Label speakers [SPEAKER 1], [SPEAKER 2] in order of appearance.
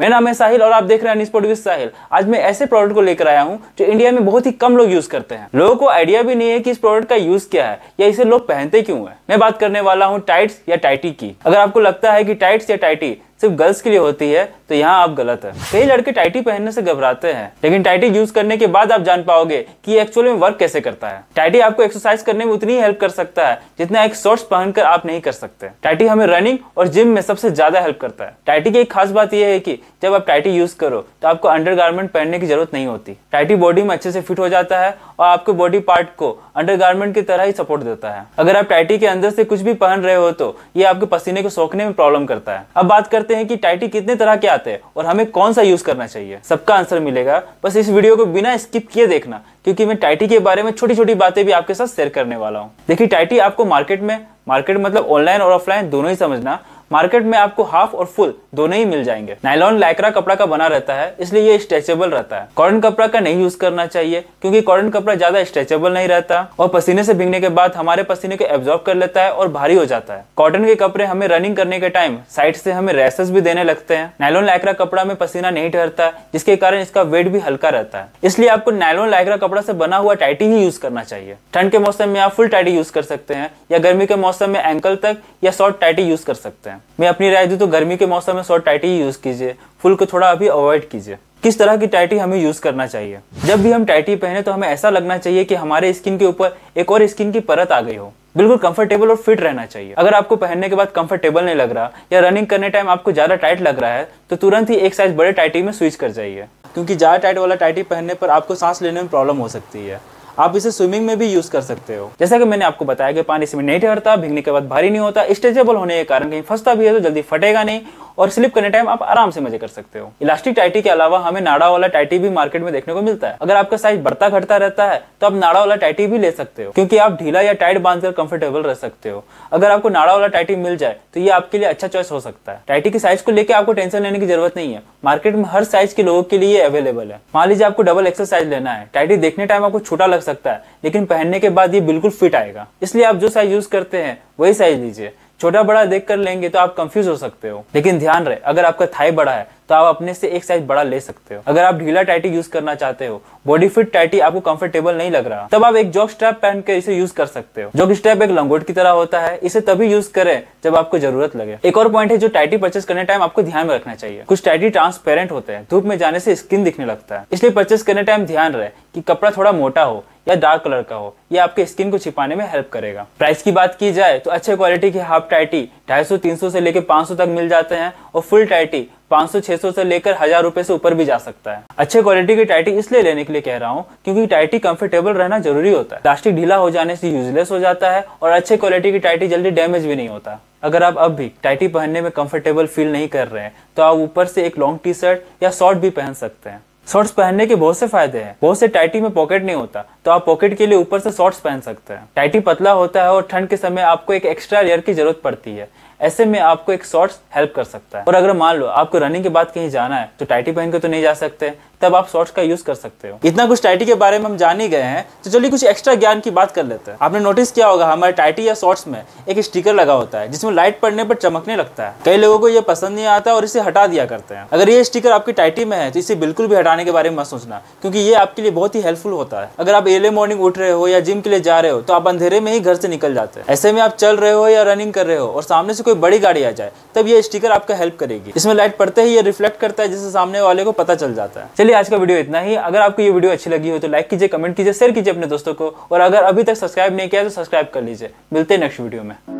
[SPEAKER 1] मेरा नाम है साहिल और आप देख रहे हैं अनिस प्रोड्यूस साहिल आज मैं ऐसे प्रोडक्ट को लेकर आया हूँ जो इंडिया में बहुत ही कम लोग यूज करते हैं लोगों को आइडिया भी नहीं है कि इस प्रोडक्ट का यूज क्या है या इसे लोग पहनते क्यों है मैं बात करने वाला हूँ टाइट्स या टाइटी की अगर आपको लगता है कि टाइट्स या टाइटी सिर्फ गर्ल्स के लिए होती है तो यहाँ आप गलत है कई लड़के टाइटी पहनने से घबराते हैं लेकिन टाइटी यूज करने के बाद आप जान पाओगे कि एक्चुअल में वर्क कैसे करता है टाइटी आपको एक्सरसाइज करने में उतनी हेल्प कर सकता है जितना एक शॉर्ट्स पहनकर आप नहीं कर सकते टाइटी हमें रनिंग और जिम में सबसे ज्यादा हेल्प करता है टाइटी की एक खास बात यह है की जब आप टाइटी यूज करो तो आपको अंडर पहनने की जरूरत नहीं होती टाइटी बॉडी में अच्छे से फिट हो जाता है और आपके बॉडी पार्ट को अंडर की तरह ही सपोर्ट देता है अगर आप टाइटी के अंदर से कुछ भी पहन रहे हो तो ये आपके पसीने को सोखने में प्रॉब्लम करता है अब बात करते करते हैं कि टाइटी कितने तरह के आते हैं और हमें कौन सा यूज करना चाहिए सबका आंसर मिलेगा बस इस वीडियो को बिना स्किप किए देखना क्योंकि मैं टाइटी के बारे में छोटी छोटी बातें भी आपके साथ शेयर करने वाला हूँ देखिए टाइटी आपको मार्केट में मार्केट मतलब ऑनलाइन और ऑफलाइन दोनों ही समझना मार्केट में आपको हाफ और फुल दोनों ही मिल जाएंगे नाइलॉन लाइक्रा कपड़ा का बना रहता है इसलिए ये स्ट्रेचेबल रहता है कॉटन कपड़ा का नहीं यूज करना चाहिए क्योंकि कॉटन कपड़ा ज्यादा स्ट्रेचेबल नहीं रहता और पसीने से भीगने के बाद हमारे पसीने को एब्जॉर्ब कर लेता है और भारी हो जाता है कॉटन के कपड़े हमें रनिंग करने के टाइम साइड से हमें रेसेस भी देने लगते हैं नाइलॉन लाइक्रा कपड़ा में पसीना नहीं ठहरता जिसके कारण इसका वेट भी हल्का रहता है इसलिए आपको नाइलॉन लाइक्रा कपड़ा से बना हुआ टाइटी ही यूज करना चाहिए ठंड के मौसम में आप फुल टाइटी यूज कर सकते हैं या गर्मी के मौसम में एंकल तक या शॉर्ट टाइटी यूज कर सकते हैं मैं अपनी राय दी तो गर्मी के मौसम में शॉर्ट टाइटी यूज़ कीजिए फुल को थोड़ा अभी अवॉइड कीजिए किस तरह की टाइटी हमें यूज़ करना चाहिए जब भी हम टाइटी पहने तो हमें ऐसा लगना चाहिए कि हमारे स्किन के ऊपर एक और स्किन की परत आ गई हो बिल्कुल कंफर्टेबल और फिट रहना चाहिए अगर आपको पहनने के बाद कंफर्टेबल नहीं लग रहा या रनिंग करने टाइम आपको ज़्यादा टाइट लग रहा है तो तुरंत ही एक साइज बड़े टाइटी में स्विच कर जाइए क्योंकि ज़्यादा टाइट वाला टाइटी पहनने पर आपको सांस लेने में प्रॉब्लम हो सकती है आप इसे स्विमिंग में भी यूज कर सकते हो जैसा कि मैंने आपको बताया कि पानी इसमें नहीं ठहरता भिगने के बाद भारी नहीं होता स्ट्रेचेबल होने के कारण कहीं फंसता भी है तो जल्दी फटेगा नहीं और स्लिप करने टाइम आप आराम से मजे कर सकते हो इलास्टिक टाइटी के अलावा हमें नाड़ा वाला टाइटी भी मार्केट में देखने को मिलता है अगर आपका साइज बढ़ता घटता रहता है तो आप नाड़ा वाला टाइटी भी ले सकते हो क्योंकि आप ढीला या टाइट बांधकर कंफर्टेबल रह सकते हो अगर आपको नाड़ा वाला टाइटी मिल जाए तो ये आपके लिए अच्छा चॉइस हो सकता है टाइटी के साइज को लेकर आपको टेंशन लेने की जरूरत नहीं है मार्केट में हर साइज के लोगों के लिए अवेलेबल है मान लीजिए आपको डबल एक्सरसाइज साइज लेना है टाइटी देखने टाइम आपको छोटा लग सकता है लेकिन पहनने के बाद ये बिल्कुल फिट आएगा इसलिए आप जो साइज यूज करते हैं वही साइज लीजिए छोटा बड़ा देख कर लेंगे तो आप कंफ्यूज हो सकते हो लेकिन ध्यान रहे अगर आपका थाई बड़ा है तो आप अपने से एक साइज बड़ा ले सकते हो अगर आप ढीला टाइटी यूज करना चाहते हो बॉडी फिट टाइटी आपको कंफर्टेबल नहीं लग रहा तब आप एक जॉक स्ट्रैप पहन के इसे यूज कर सकते हो जॉक स्ट्रैप एक लंगोट की तरह होता है इसे तभी यूज करें जब आपको जरूरत लगे एक और पॉइंट है जो टाइटी परचेस करने टाइम आपको ध्यान में रखना चाहिए कुछ टाइटी ट्रांसपेरेंट होते हैं धूप में जाने से स्किन दिखने लगता है इसलिए परचेस करने टाइम ध्यान रहे कि कपड़ा थोड़ा मोटा हो या डार्क कलर का हो ये आपके स्किन को छिपाने में हेल्प करेगा प्राइस की बात की जाए तो अच्छे क्वालिटी के हाफ टाइटी ढाई सौ तीन सौ से लेकर पांच सौ तक मिल जाते हैं और फुल टाइटी 500 600 से लेकर हजार रुपए से ऊपर भी जा सकता है अच्छे क्वालिटी की टाइटी इसलिए लेने के लिए कह रहा हूँ क्योंकि टाइटी कंफर्टेबल रहना जरूरी होता है प्लास्टिक ढीला हो जाने से यूजलेस हो जाता है और अच्छे क्वालिटी की टाइटी जल्दी डैमेज भी नहीं होता अगर आप अब भी टाइटी पहनने में कंफर्टेबल फील नहीं कर रहे हैं तो आप ऊपर से एक लॉन्ग टी शर्ट या शॉर्ट भी पहन सकते हैं शॉर्ट्स पहनने के बहुत से फायदे हैं बहुत से टाइटी में पॉकेट नहीं होता तो आप पॉकेट के लिए ऊपर से शॉर्ट्स पहन सकते हैं टाइटी पतला होता है और ठंड के समय आपको एक एक्स्ट्रा लेयर की जरूरत पड़ती है ऐसे में आपको एक शॉर्ट्स हेल्प कर सकता है और अगर मान लो आपको रनिंग के बाद कहीं जाना है तो टाइटी पहन के तो नहीं जा सकते तब आप शॉर्ट्स का यूज कर सकते हो इतना कुछ टाइटी के बारे में हम जान ही गए हैं तो चलिए कुछ एक्स्ट्रा ज्ञान की बात कर लेते हैं आपने नोटिस किया होगा हमारे टाइटी या शॉर्ट्स में एक स्टिकर लगा होता है जिसमें लाइट पड़ने पर चमकने लगता है कई लोगों को ये पसंद नहीं आता और इसे हटा दिया करते हैं अगर ये स्टिकर आपकी टाइटी में है तो इसे बिल्कुल भी हटाने के बारे में मत सोचना क्योंकि ये आपके लिए बहुत ही हेल्पफुल होता है अगर आप अर्ली मॉर्निंग उठ रहे हो या जिम के लिए जा रहे हो तो आप अंधेरे में ही घर से निकल जाते हैं ऐसे में आप चल रहे हो या रनिंग कर रहे हो और सामने से कोई बड़ी गाड़ी आ जाए तब ये स्टिकर आपका हेल्प करेगी इसमें लाइट पड़ते ही ये रिफ्लेक्ट करता है जिससे सामने वाले को पता चल जाता है चलिए आज का वीडियो इतना ही अगर आपको ये वीडियो अच्छी लगी हो तो लाइक कीजिए कमेंट कीजिए शेयर कीजिए अपने दोस्तों को और अगर अभी तक सब्सक्राइब नहीं किया तो सब्सक्राइब कर लीजिए मिलते हैं नेक्स्ट वीडियो में